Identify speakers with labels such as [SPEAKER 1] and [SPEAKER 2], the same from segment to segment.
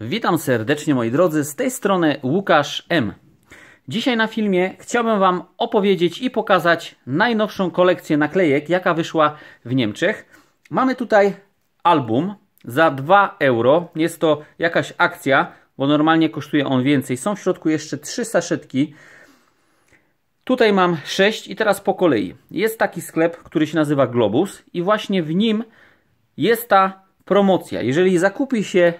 [SPEAKER 1] Witam serdecznie moi drodzy, z tej strony Łukasz M. Dzisiaj na filmie chciałbym Wam opowiedzieć i pokazać najnowszą kolekcję naklejek, jaka wyszła w Niemczech. Mamy tutaj album za 2 euro. Jest to jakaś akcja, bo normalnie kosztuje on więcej. Są w środku jeszcze 3 saszetki. Tutaj mam 6 i teraz po kolei. Jest taki sklep, który się nazywa Globus i właśnie w nim jest ta promocja. Jeżeli zakupi się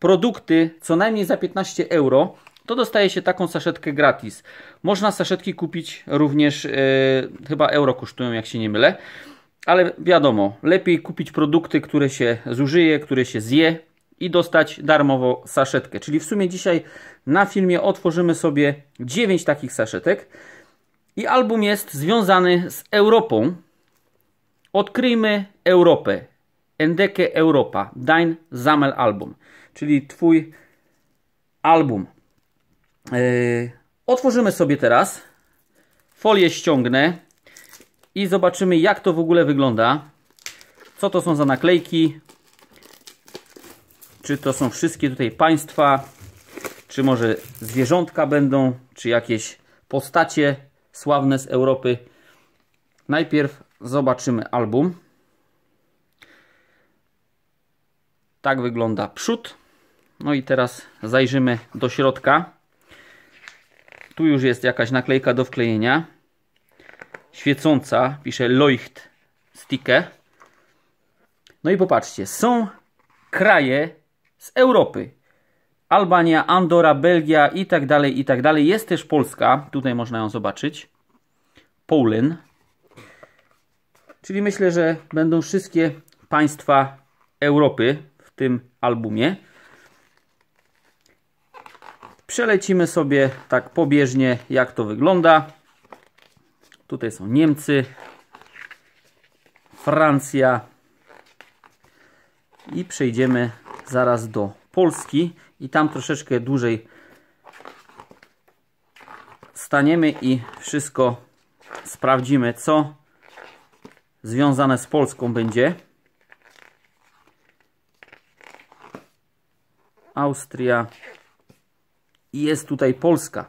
[SPEAKER 1] produkty co najmniej za 15 euro, to dostaje się taką saszetkę gratis. Można saszetki kupić również, e, chyba euro kosztują, jak się nie mylę. Ale wiadomo, lepiej kupić produkty, które się zużyje, które się zje i dostać darmowo saszetkę. Czyli w sumie dzisiaj na filmie otworzymy sobie 9 takich saszetek. I album jest związany z Europą. Odkryjmy Europę. Endeke Europa, Dein Album, czyli Twój album. Yy, otworzymy sobie teraz, folię ściągnę i zobaczymy jak to w ogóle wygląda. Co to są za naklejki? Czy to są wszystkie tutaj państwa? Czy może zwierzątka będą? Czy jakieś postacie sławne z Europy? Najpierw zobaczymy album. Tak wygląda przód. No i teraz zajrzymy do środka. Tu już jest jakaś naklejka do wklejenia. Świecąca, pisze Leucht Sticker. No i popatrzcie, są kraje z Europy. Albania, Andora, Belgia i tak dalej, i tak dalej. Jest też Polska, tutaj można ją zobaczyć. Polen. Czyli myślę, że będą wszystkie państwa Europy tym albumie. Przelecimy sobie tak pobieżnie, jak to wygląda. Tutaj są Niemcy, Francja i przejdziemy zaraz do Polski i tam troszeczkę dłużej staniemy i wszystko sprawdzimy, co związane z Polską będzie. Austria i jest tutaj Polska.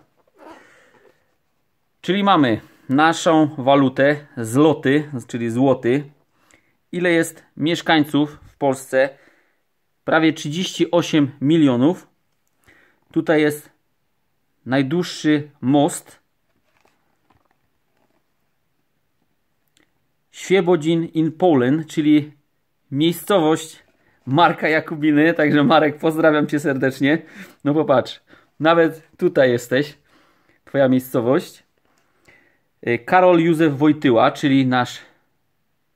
[SPEAKER 1] Czyli mamy naszą walutę, złoty, czyli złoty. Ile jest mieszkańców w Polsce? Prawie 38 milionów. Tutaj jest najdłuższy most. Świebodzin in Poland, czyli miejscowość Marka Jakubiny, także Marek, pozdrawiam cię serdecznie. No popatrz, nawet tutaj jesteś, twoja miejscowość. Y, Karol Józef Wojtyła, czyli nasz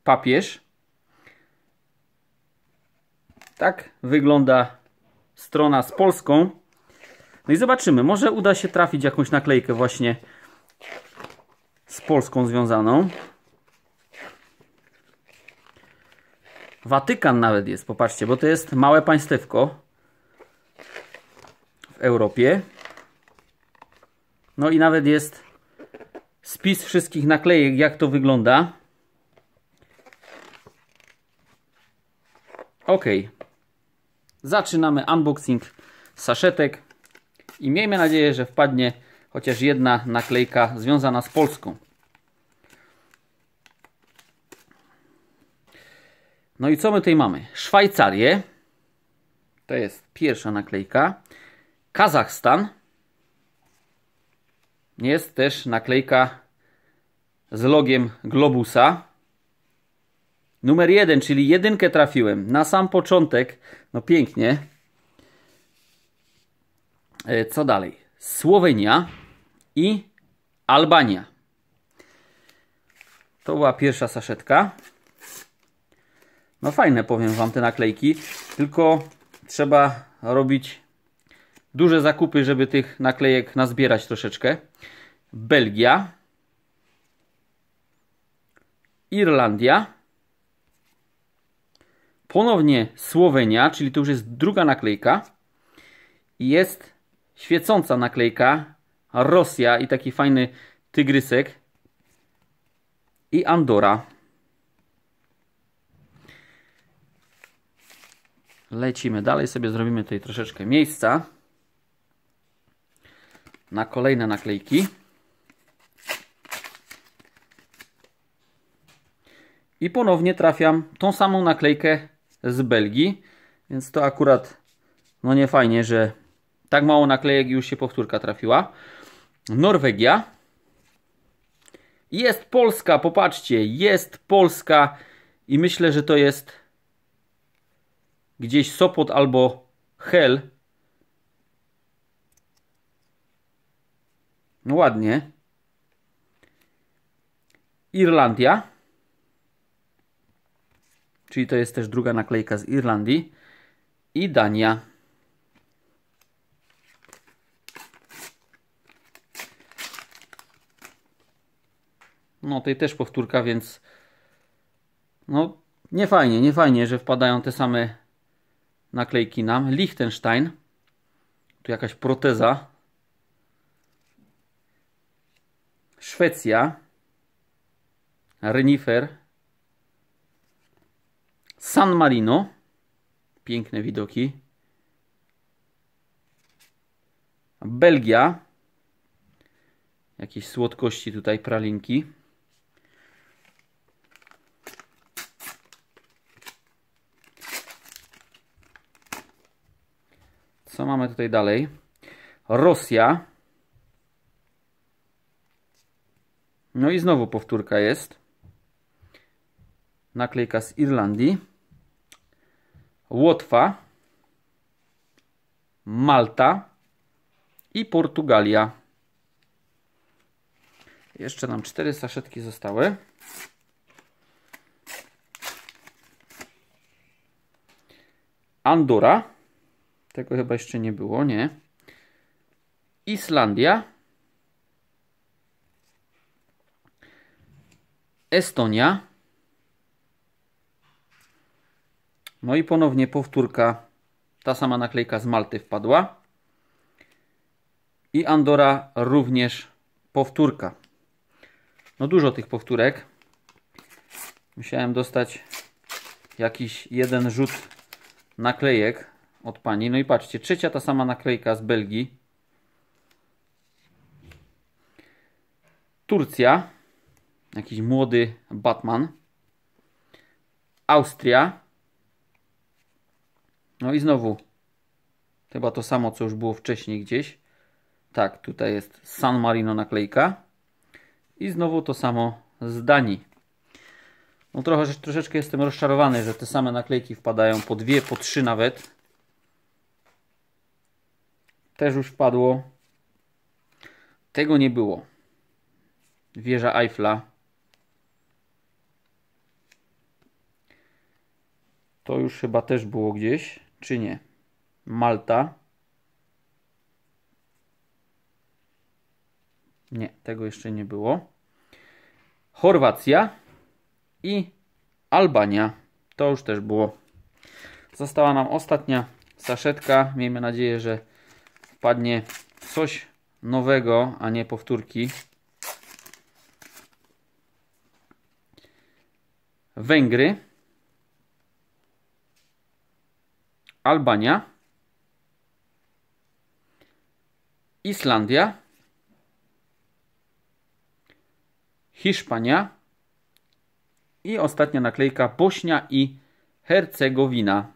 [SPEAKER 1] papież. Tak wygląda strona z Polską. No i zobaczymy, może uda się trafić jakąś naklejkę właśnie z Polską związaną. Watykan nawet jest, popatrzcie, bo to jest małe państewko w Europie. No i nawet jest spis wszystkich naklejek, jak to wygląda. Ok. Zaczynamy unboxing saszetek i miejmy nadzieję, że wpadnie chociaż jedna naklejka związana z Polską. No i co my tutaj mamy? Szwajcarię. To jest pierwsza naklejka. Kazachstan. Jest też naklejka z logiem Globusa. Numer jeden, czyli jedynkę trafiłem. Na sam początek. No pięknie. E, co dalej? Słowenia i Albania. To była pierwsza saszetka. No fajne, powiem Wam, te naklejki. Tylko trzeba robić duże zakupy, żeby tych naklejek nazbierać troszeczkę. Belgia. Irlandia. Ponownie Słowenia, czyli to już jest druga naklejka. Jest świecąca naklejka Rosja i taki fajny tygrysek. I Andora. Lecimy dalej, sobie zrobimy tutaj troszeczkę miejsca na kolejne naklejki. I ponownie trafiam tą samą naklejkę z Belgii, więc to akurat no nie fajnie, że tak mało naklejek już się powtórka trafiła. Norwegia. Jest Polska, popatrzcie, jest Polska i myślę, że to jest gdzieś Sopot albo Hel. No ładnie. Irlandia. Czyli to jest też druga naklejka z Irlandii. I Dania. No tutaj też powtórka, więc no nie fajnie, nie fajnie, że wpadają te same naklejki nam. Liechtenstein. Tu jakaś proteza. Szwecja. Renifer. San Marino. Piękne widoki. Belgia. Jakieś słodkości tutaj, pralinki. Co mamy tutaj dalej? Rosja. No i znowu powtórka jest. Naklejka z Irlandii. Łotwa. Malta i Portugalia. Jeszcze nam cztery saszetki zostały. Andora. Tego chyba jeszcze nie było, nie. Islandia. Estonia. No i ponownie powtórka. Ta sama naklejka z Malty wpadła. I Andora również powtórka. No dużo tych powtórek. Musiałem dostać jakiś jeden rzut naklejek od pani. No i patrzcie, trzecia ta sama naklejka z Belgii. Turcja. Jakiś młody Batman. Austria. No i znowu chyba to samo, co już było wcześniej gdzieś. Tak, tutaj jest San Marino naklejka. I znowu to samo z Danii. No trochę, troszeczkę jestem rozczarowany, że te same naklejki wpadają po dwie, po trzy nawet też już wpadło. Tego nie było. Wieża Eiffla. To już chyba też było gdzieś, czy nie? Malta. Nie, tego jeszcze nie było. Chorwacja i Albania. To już też było. Została nam ostatnia saszetka. Miejmy nadzieję, że wpadnie coś nowego, a nie powtórki. Węgry. Albania. Islandia. Hiszpania. I ostatnia naklejka Bośnia i Hercegowina.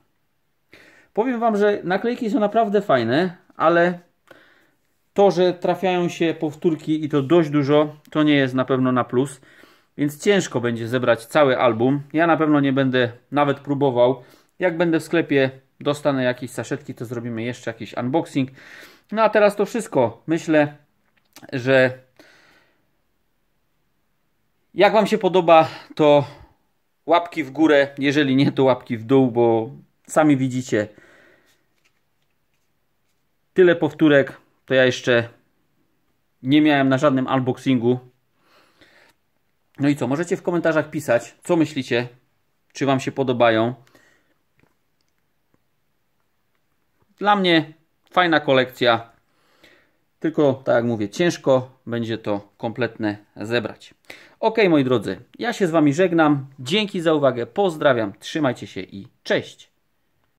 [SPEAKER 1] Powiem Wam, że naklejki są naprawdę fajne ale to, że trafiają się powtórki i to dość dużo, to nie jest na pewno na plus. Więc ciężko będzie zebrać cały album. Ja na pewno nie będę nawet próbował. Jak będę w sklepie, dostanę jakieś saszetki, to zrobimy jeszcze jakiś unboxing. No a teraz to wszystko. Myślę, że jak Wam się podoba, to łapki w górę. Jeżeli nie, to łapki w dół, bo sami widzicie, Tyle powtórek to ja jeszcze nie miałem na żadnym unboxingu. No i co, możecie w komentarzach pisać, co myślicie, czy Wam się podobają. Dla mnie fajna kolekcja, tylko tak jak mówię, ciężko będzie to kompletne zebrać. Ok, moi drodzy, ja się z Wami żegnam. Dzięki za uwagę, pozdrawiam, trzymajcie się i cześć.